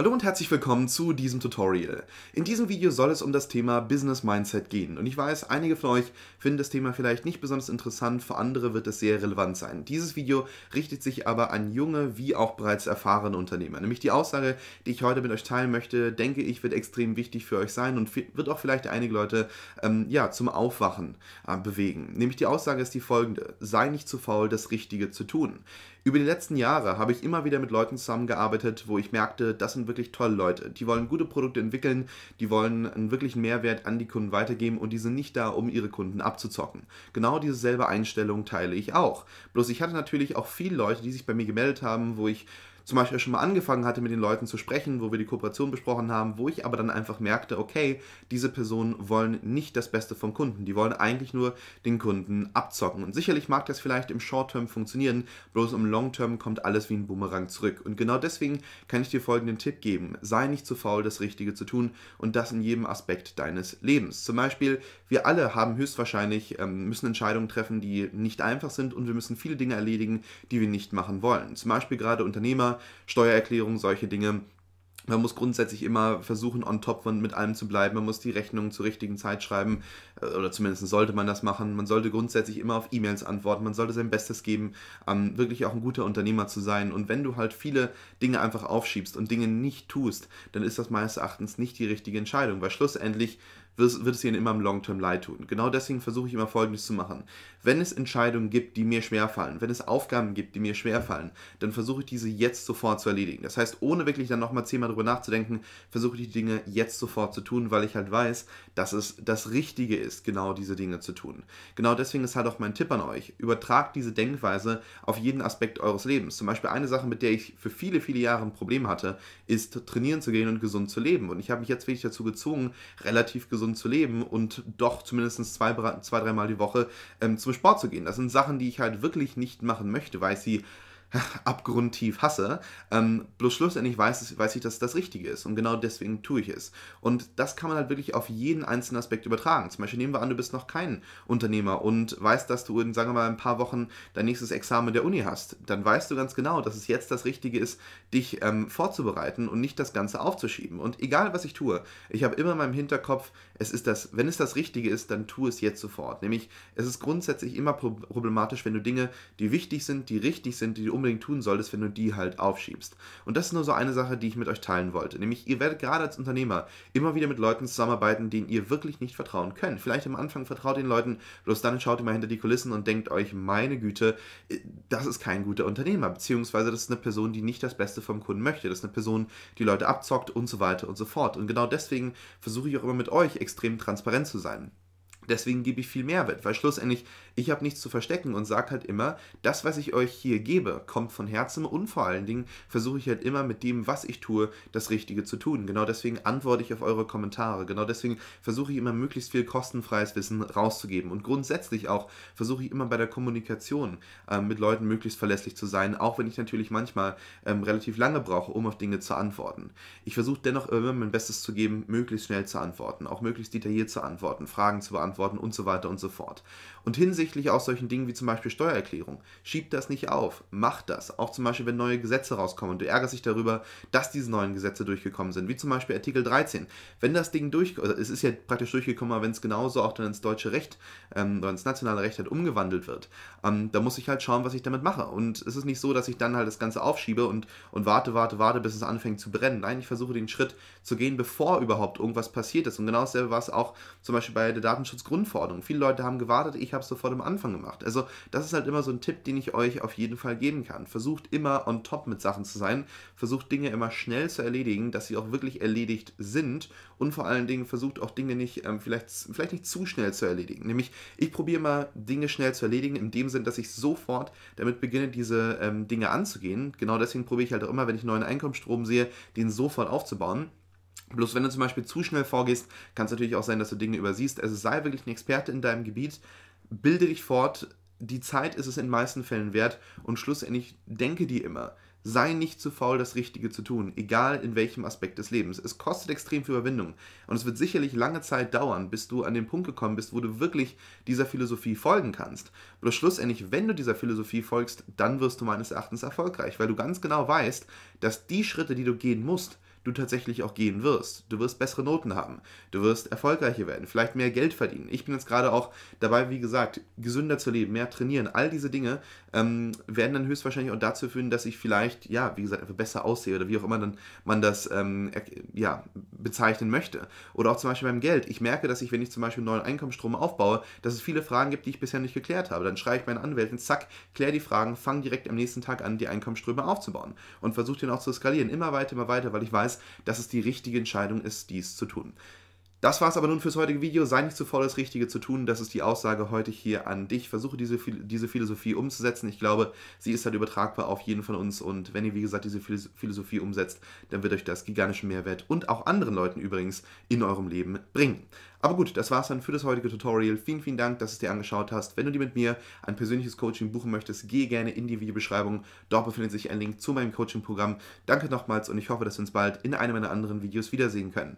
Hallo und herzlich willkommen zu diesem Tutorial. In diesem Video soll es um das Thema Business Mindset gehen und ich weiß, einige von euch finden das Thema vielleicht nicht besonders interessant, für andere wird es sehr relevant sein. Dieses Video richtet sich aber an junge wie auch bereits erfahrene Unternehmer. Nämlich die Aussage, die ich heute mit euch teilen möchte, denke ich, wird extrem wichtig für euch sein und wird auch vielleicht einige Leute ähm, ja, zum Aufwachen äh, bewegen. Nämlich die Aussage ist die folgende, sei nicht zu faul, das Richtige zu tun. Über die letzten Jahre habe ich immer wieder mit Leuten zusammengearbeitet, wo ich merkte, das sind wirklich tolle Leute. Die wollen gute Produkte entwickeln, die wollen einen wirklichen Mehrwert an die Kunden weitergeben und die sind nicht da, um ihre Kunden abzuzocken. Genau diese selbe Einstellung teile ich auch. Bloß ich hatte natürlich auch viele Leute, die sich bei mir gemeldet haben, wo ich zum Beispiel schon mal angefangen hatte, mit den Leuten zu sprechen, wo wir die Kooperation besprochen haben, wo ich aber dann einfach merkte, okay, diese Personen wollen nicht das Beste vom Kunden. Die wollen eigentlich nur den Kunden abzocken. Und sicherlich mag das vielleicht im Short-Term funktionieren, bloß im Long-Term kommt alles wie ein Bumerang zurück. Und genau deswegen kann ich dir folgenden Tipp geben. Sei nicht zu faul, das Richtige zu tun und das in jedem Aspekt deines Lebens. Zum Beispiel, wir alle haben höchstwahrscheinlich, ähm, müssen Entscheidungen treffen, die nicht einfach sind und wir müssen viele Dinge erledigen, die wir nicht machen wollen. Zum Beispiel gerade Unternehmer, Steuer, Steuererklärung, solche Dinge. Man muss grundsätzlich immer versuchen, on top von, mit allem zu bleiben. Man muss die Rechnungen zur richtigen Zeit schreiben. Äh, oder zumindest sollte man das machen. Man sollte grundsätzlich immer auf E-Mails antworten. Man sollte sein Bestes geben, ähm, wirklich auch ein guter Unternehmer zu sein. Und wenn du halt viele Dinge einfach aufschiebst und Dinge nicht tust, dann ist das meines Erachtens nicht die richtige Entscheidung. Weil schlussendlich wird, es ihnen immer im Long-Term leid tun. Genau deswegen versuche ich immer Folgendes zu machen. Wenn es Entscheidungen gibt, die mir schwerfallen, wenn es Aufgaben gibt, die mir schwerfallen, dann versuche ich diese jetzt sofort zu erledigen. Das heißt, ohne wirklich dann nochmal zehnmal drüber nachzudenken, versuche ich die Dinge jetzt sofort zu tun, weil ich halt weiß, dass es das Richtige ist, genau diese Dinge zu tun. Genau deswegen ist halt auch mein Tipp an euch. Übertragt diese Denkweise auf jeden Aspekt eures Lebens. Zum Beispiel eine Sache, mit der ich für viele, viele Jahre ein Problem hatte, ist trainieren zu gehen und gesund zu leben. Und ich habe mich jetzt wirklich dazu gezwungen, relativ gesund gesund zu leben und doch zumindest zwei, zwei dreimal die Woche ähm, zum Sport zu gehen. Das sind Sachen, die ich halt wirklich nicht machen möchte, weil ich sie abgrundtief hasse. Ähm, bloß schlussendlich weiß, weiß ich, dass das Richtige ist. Und genau deswegen tue ich es. Und das kann man halt wirklich auf jeden einzelnen Aspekt übertragen. Zum Beispiel nehmen wir an, du bist noch kein Unternehmer und weißt, dass du in, sagen wir mal, ein paar Wochen dein nächstes Examen der Uni hast. Dann weißt du ganz genau, dass es jetzt das Richtige ist, dich ähm, vorzubereiten und nicht das Ganze aufzuschieben. Und egal, was ich tue, ich habe immer in meinem Hinterkopf, es ist das, wenn es das Richtige ist, dann tue es jetzt sofort. Nämlich, es ist grundsätzlich immer problematisch, wenn du Dinge, die wichtig sind, die richtig sind, die du unbedingt tun solltest, wenn du die halt aufschiebst. Und das ist nur so eine Sache, die ich mit euch teilen wollte. Nämlich, ihr werdet gerade als Unternehmer immer wieder mit Leuten zusammenarbeiten, denen ihr wirklich nicht vertrauen könnt. Vielleicht am Anfang vertraut den Leuten, bloß dann schaut ihr mal hinter die Kulissen und denkt euch, meine Güte, äh, das ist kein guter Unternehmer, beziehungsweise das ist eine Person, die nicht das Beste vom Kunden möchte. Das ist eine Person, die Leute abzockt und so weiter und so fort. Und genau deswegen versuche ich auch immer mit euch extrem transparent zu sein. Deswegen gebe ich viel Mehrwert, weil schlussendlich, ich habe nichts zu verstecken und sage halt immer, das, was ich euch hier gebe, kommt von Herzen und vor allen Dingen versuche ich halt immer mit dem, was ich tue, das Richtige zu tun. Genau deswegen antworte ich auf eure Kommentare, genau deswegen versuche ich immer möglichst viel kostenfreies Wissen rauszugeben und grundsätzlich auch versuche ich immer bei der Kommunikation äh, mit Leuten möglichst verlässlich zu sein, auch wenn ich natürlich manchmal ähm, relativ lange brauche, um auf Dinge zu antworten. Ich versuche dennoch immer mein Bestes zu geben, möglichst schnell zu antworten, auch möglichst detailliert zu antworten, Fragen zu beantworten beantworten und so weiter und so fort. Und hinsichtlich auch solchen Dingen wie zum Beispiel Steuererklärung, schiebt das nicht auf, macht das. Auch zum Beispiel, wenn neue Gesetze rauskommen und du ärgerst dich darüber, dass diese neuen Gesetze durchgekommen sind, wie zum Beispiel Artikel 13. Wenn das Ding durch, also es ist ja praktisch durchgekommen, aber wenn es genauso auch dann ins deutsche Recht ähm, oder ins nationale Recht halt umgewandelt wird, ähm, da muss ich halt schauen, was ich damit mache. Und es ist nicht so, dass ich dann halt das Ganze aufschiebe und, und warte, warte, warte, bis es anfängt zu brennen. Nein, ich versuche den Schritt zu gehen, bevor überhaupt irgendwas passiert ist. Und genau dasselbe war es auch zum Beispiel bei der Datenschutz Grundforderung. Viele Leute haben gewartet, ich habe es sofort am Anfang gemacht. Also das ist halt immer so ein Tipp, den ich euch auf jeden Fall geben kann. Versucht immer on top mit Sachen zu sein, versucht Dinge immer schnell zu erledigen, dass sie auch wirklich erledigt sind und vor allen Dingen versucht auch Dinge nicht, ähm, vielleicht, vielleicht nicht zu schnell zu erledigen. Nämlich, ich probiere mal Dinge schnell zu erledigen, in dem Sinn, dass ich sofort damit beginne, diese ähm, Dinge anzugehen. Genau deswegen probiere ich halt auch immer, wenn ich neuen Einkommensstrom sehe, den sofort aufzubauen Bloß wenn du zum Beispiel zu schnell vorgehst, kann es natürlich auch sein, dass du Dinge übersiehst. Also sei wirklich ein Experte in deinem Gebiet, bilde dich fort, die Zeit ist es in meisten Fällen wert und schlussendlich denke dir immer, sei nicht zu faul, das Richtige zu tun, egal in welchem Aspekt des Lebens. Es kostet extrem viel Überwindung und es wird sicherlich lange Zeit dauern, bis du an den Punkt gekommen bist, wo du wirklich dieser Philosophie folgen kannst. Bloß schlussendlich, wenn du dieser Philosophie folgst, dann wirst du meines Erachtens erfolgreich, weil du ganz genau weißt, dass die Schritte, die du gehen musst, du tatsächlich auch gehen wirst. Du wirst bessere Noten haben, du wirst erfolgreicher werden, vielleicht mehr Geld verdienen. Ich bin jetzt gerade auch dabei, wie gesagt, gesünder zu leben, mehr trainieren. All diese Dinge ähm, werden dann höchstwahrscheinlich auch dazu führen, dass ich vielleicht, ja, wie gesagt, einfach besser aussehe oder wie auch immer dann man das ähm, ja, bezeichnen möchte. Oder auch zum Beispiel beim Geld. Ich merke, dass ich, wenn ich zum Beispiel einen neuen Einkommensstrom aufbaue, dass es viele Fragen gibt, die ich bisher nicht geklärt habe. Dann schreibe ich meinen Anwälten, zack, klär die Fragen, fang direkt am nächsten Tag an, die Einkommensströme aufzubauen und versuche den auch zu skalieren. Immer weiter, immer weiter, weil ich weiß, weiß, dass es die richtige Entscheidung ist, dies zu tun. Das war's aber nun fürs heutige Video. Sei nicht zu faul, das Richtige zu tun. Das ist die Aussage heute hier an dich. Versuche diese, diese Philosophie umzusetzen. Ich glaube, sie ist halt übertragbar auf jeden von uns. Und wenn ihr, wie gesagt, diese Philosophie umsetzt, dann wird euch das gigantischen Mehrwert und auch anderen Leuten übrigens in eurem Leben bringen. Aber gut, das war's dann für das heutige Tutorial. Vielen, vielen Dank, dass du es dir angeschaut hast. Wenn du dir mit mir ein persönliches Coaching buchen möchtest, geh gerne in die Videobeschreibung. Dort befindet sich ein Link zu meinem Coaching-Programm. Danke nochmals und ich hoffe, dass wir uns bald in einem meiner anderen Videos wiedersehen können.